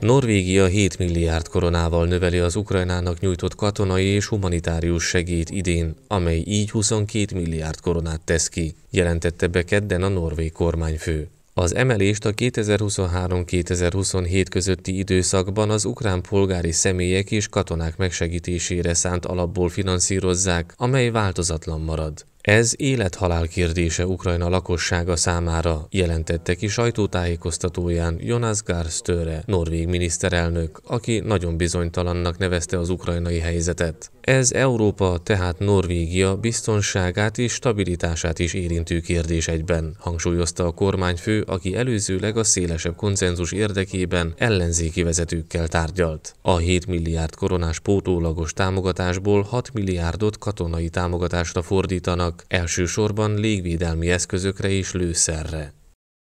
Norvégia 7 milliárd koronával növeli az Ukrajnának nyújtott katonai és humanitárius segélyt idén, amely így 22 milliárd koronát tesz ki, jelentette be kedden a norvég kormányfő. Az emelést a 2023-2027 közötti időszakban az ukrán polgári személyek és katonák megsegítésére szánt alapból finanszírozzák, amely változatlan marad. Ez élethalál kérdése Ukrajna lakossága számára, jelentette ki sajtótájékoztatóján Jonas Gahr Störe, norvég miniszterelnök, aki nagyon bizonytalannak nevezte az ukrajnai helyzetet. Ez Európa, tehát Norvégia biztonságát és stabilitását is érintő kérdés egyben, hangsúlyozta a kormányfő, aki előzőleg a szélesebb konzenzus érdekében ellenzéki vezetőkkel tárgyalt. A 7 milliárd koronás pótólagos támogatásból 6 milliárdot katonai támogatásra fordítanak, elsősorban légvédelmi eszközökre és lőszerre.